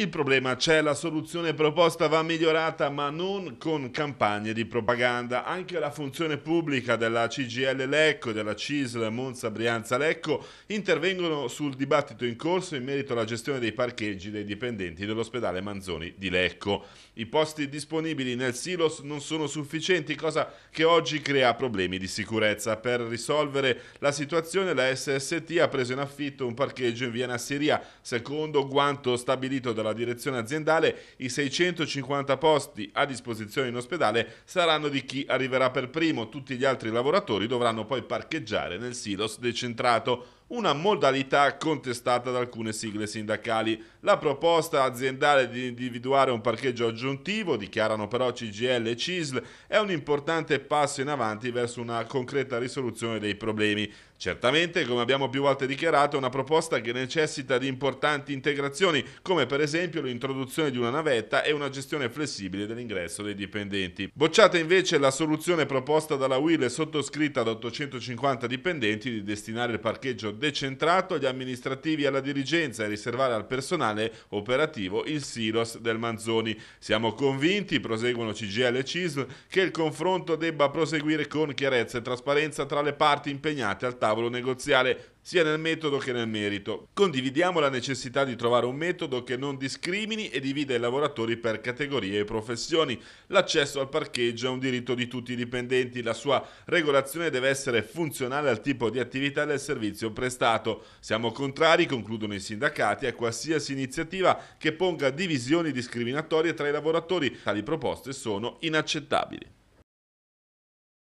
Il problema c'è, la soluzione proposta va migliorata ma non con campagne di propaganda. Anche la funzione pubblica della CGL Lecco e della CISL Monza Brianza Lecco intervengono sul dibattito in corso in merito alla gestione dei parcheggi dei dipendenti dell'ospedale Manzoni di Lecco. I posti disponibili nel silos non sono sufficienti, cosa che oggi crea problemi di sicurezza. Per risolvere la situazione la SST ha preso in affitto un parcheggio in via Nasseria, secondo quanto stabilito dalla la direzione aziendale, i 650 posti a disposizione in ospedale saranno di chi arriverà per primo, tutti gli altri lavoratori dovranno poi parcheggiare nel silos decentrato una modalità contestata da alcune sigle sindacali. La proposta aziendale di individuare un parcheggio aggiuntivo, dichiarano però CGL e CISL, è un importante passo in avanti verso una concreta risoluzione dei problemi. Certamente, come abbiamo più volte dichiarato, è una proposta che necessita di importanti integrazioni, come per esempio l'introduzione di una navetta e una gestione flessibile dell'ingresso dei dipendenti. Bocciata invece la soluzione proposta dalla UIL e sottoscritta da 850 dipendenti di destinare il parcheggio decentrato agli amministrativi e alla dirigenza e riservare al personale operativo il silos del Manzoni. Siamo convinti, proseguono CGL e CISL, che il confronto debba proseguire con chiarezza e trasparenza tra le parti impegnate al tavolo negoziale sia nel metodo che nel merito. Condividiamo la necessità di trovare un metodo che non discrimini e divida i lavoratori per categorie e professioni. L'accesso al parcheggio è un diritto di tutti i dipendenti, la sua regolazione deve essere funzionale al tipo di attività del servizio prestato. Siamo contrari, concludono i sindacati, a qualsiasi iniziativa che ponga divisioni discriminatorie tra i lavoratori. Tali proposte sono inaccettabili.